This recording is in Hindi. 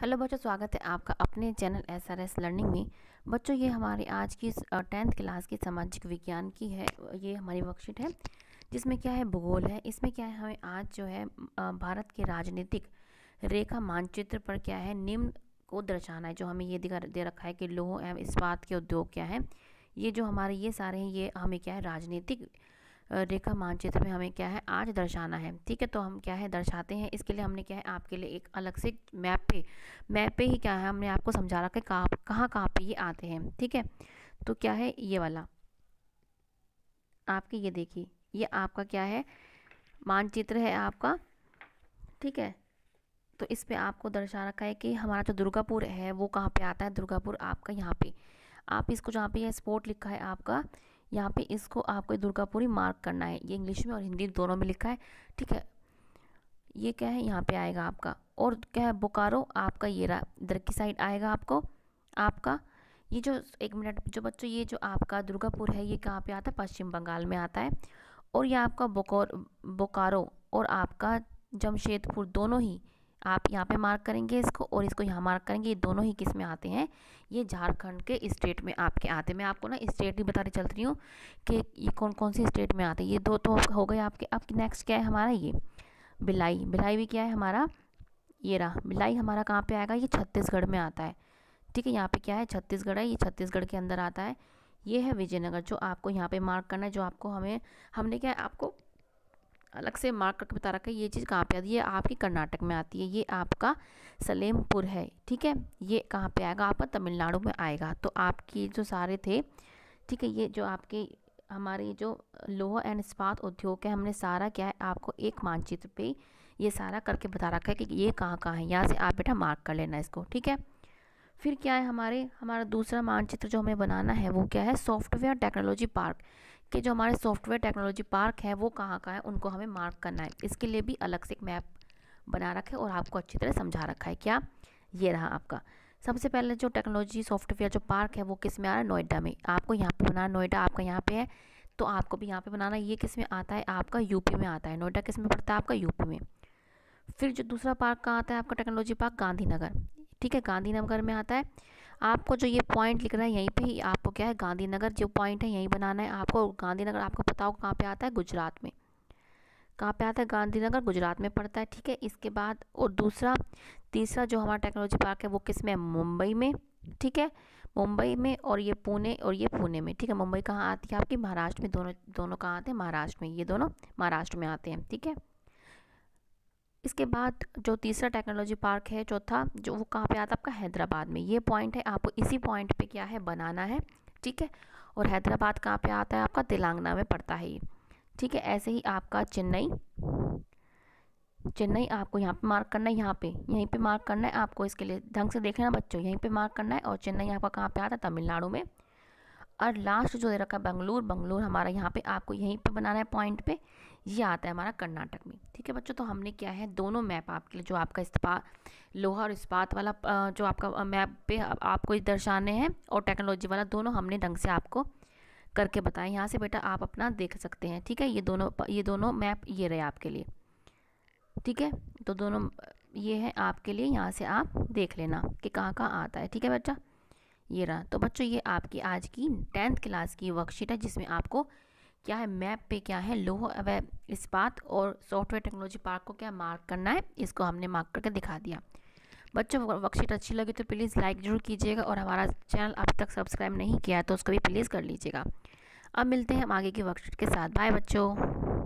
हेलो बच्चों स्वागत है आपका अपने channel S R S learning में बच्चों ये हमारी आज की टेंथ क्लास की सामाजिक विज्ञान की है ये हमारी वर्कशीट है जिसमें क्या है भूगोल है इसमें क्या है हमें आज जो है भारत के राजनीतिक रेखा मानचित्र पर क्या है निम्न को दर्शाना है जो हमें ये दिखा दे रखा है कि लोह एवं इस्पात के उद्योग क्या है ये जो हमारे ये सारे हैं ये हमें क्या है राजनीतिक रेखा मानचित्र में हमें क्या है आज दर्शाना है ठीक है तो हम क्या है दर्शाते हैं इसके लिए हमने क्या है आपके लिए एक अलग से मैप पे मैप पे ही क्या है हमने आपको समझा रखा है कहाँ कहाँ कहाँ पे ये आते हैं ठीक है तो क्या है ये वाला आपके ये देखिए ये आपका क्या है मानचित्र है आपका ठीक है तो इस पर आपको दर्शा रखा है कि हमारा जो दुर्गापुर है वो कहाँ पे आता है दुर्गापुर आपका यहाँ पे आप इसको जहाँ पे यह स्पोर्ट लिखा है आपका यहाँ पे इसको आपको दुर्गापुरी मार्क करना है ये इंग्लिश में और हिंदी दोनों में लिखा है ठीक है ये क्या है यहाँ पे आएगा आपका और क्या है बोकारो आपका ये रहा इधर की साइड आएगा आपको आपका ये जो एक मिनट जो बच्चों ये जो आपका दुर्गापुर है ये कहाँ पर आता है पश्चिम बंगाल में आता है और ये आपका बोकारो और आपका जमशेदपुर दोनों ही आप यहाँ पे मार्क करेंगे इसको और इसको यहाँ मार्क करेंगे ये दोनों ही किस में आते हैं ये झारखंड के स्टेट में आपके आते हैं मैं आपको ना स्टेट भी बताने चल रही हूँ कि ये कौन कौन सी स्टेट में आते हैं ये दो तो हो गए आपके अब नेक्स्ट क्या है हमारा ये बिलाई बिलाई भी क्या है हमारा ये रहा बिलाई हमारा कहाँ पर आएगा ये छत्तीसगढ़ में आता है ठीक है यहाँ पर क्या है छत्तीसगढ़ है ये छत्तीसगढ़ के अंदर आता है ये है विजयनगर जो आपको यहाँ पर मार्क करना है जो आपको हमें हमने क्या है आपको अलग से मार्क करके बता रखा है ये चीज़ कहाँ पे आती है ये आपकी कर्नाटक में आती है ये आपका सलेमपुर है ठीक है ये कहाँ पे आएगा आपका तमिलनाडु में आएगा तो आपकी जो सारे थे ठीक है ये जो आपके हमारे जो लोह एंड इस्पात उद्योग है हमने सारा क्या है आपको एक मानचित्र पे ये सारा करके बता रखा है कि ये कहाँ कहाँ है यहाँ से आप बेटा मार्क कर लेना इसको ठीक है फिर क्या है हमारे हमारा दूसरा मानचित्र जो हमें बनाना है वो क्या है सॉफ्टवेयर टेक्नोलॉजी पार्क के जो हमारे सॉफ्टवेयर टेक्नोलॉजी पार्क है वो कहाँ का है उनको हमें मार्क करना है इसके लिए भी अलग से एक मैप बना रखा है और आपको अच्छी तरह समझा रखा है क्या ये रहा आपका सबसे पहले जो टेक्नोलॉजी सॉफ्टवेयर जो पार्क है वो किस में आ रहा है नोएडा में आपको यहाँ पर बनाना नोएडा आपका यहाँ पर है तो आपको भी यहाँ पर बनाना ये किस में आता है आपका यूपी में आता है नोएडा किस में पड़ता है आपका यूपी में फिर जो दूसरा पार्क कहाँ आता है आपका टेक्नोलॉजी पार्क गांधीनगर ठीक है गांधीनगर में आता है आपको जो ये पॉइंट लिख रहा है यहीं पे ही आपको क्या है गांधीनगर जो पॉइंट है यहीं बनाना है आपको गांधीनगर आपको पता होगा कहाँ पे आता है गुजरात में कहाँ पे आता है गांधीनगर गुजरात में पड़ता है ठीक है इसके बाद और दूसरा तीसरा जो हमारा टेक्नोलॉजी पार्क है वो किस में है मुंबई में ठीक है मुंबई में और ये पुणे और ये पुणे में ठीक है मुंबई कहाँ आती है आपकी महाराष्ट्र में दोनों दोनों कहाँ आते हैं महाराष्ट्र में ये दोनों महाराष्ट्र में आते हैं ठीक है इसके बाद जो तीसरा टेक्नोलॉजी पार्क है चौथा जो वो कहाँ पे आता है आपका हैदराबाद में ये पॉइंट है आपको इसी पॉइंट पे क्या है बनाना है ठीक है और हैदराबाद कहाँ पे आता है आपका तेलंगाना में पड़ता है ये ठीक है ऐसे ही आपका चेन्नई चेन्नई आपको यहाँ पे मार्क करना है यहाँ पे यहीं पे मार्क करना है आपको इसके लिए ढंग से देखना बच्चों यहीं पे मार्क करना है और चेन्नई आपका कहाँ पे आता है तमिलनाडु में और लास्ट जो दे रखा है बंगलोर बंगलोर हमारा यहाँ पे आपको यहीं पे बनाना है पॉइंट पे ये आता है हमारा कर्नाटक में ठीक है बच्चों तो हमने क्या है दोनों मैप आपके लिए जो आपका इस्पा लोहा और इस्पात वाला जो आपका मैप पे आपको दर्शाने हैं और टेक्नोलॉजी वाला दोनों हमने ढंग से आपको करके बताएं यहाँ से बेटा आप अपना देख सकते हैं ठीक है ये दोनों ये दोनों मैप ये रहे आपके लिए ठीक है तो दोनों ये है आपके लिए यहाँ से आप देख लेना कि कहाँ कहाँ आता है ठीक है बच्चा ये रहा तो बच्चों ये आपकी आज की टेंथ क्लास की वर्कशीट है जिसमें आपको क्या है मैप पे क्या है लोह व इस्पात और सॉफ्टवेयर टेक्नोलॉजी पार्क को क्या मार्क करना है इसको हमने मार्क करके दिखा दिया बच्चों वर्कशीट अच्छी लगी तो प्लीज़ लाइक ज़रूर कीजिएगा और हमारा चैनल अब तक सब्सक्राइब नहीं किया है तो उसको भी प्लीज़ कर लीजिएगा अब मिलते हैं हम आगे की वर्कशीट के साथ बाय बच्चों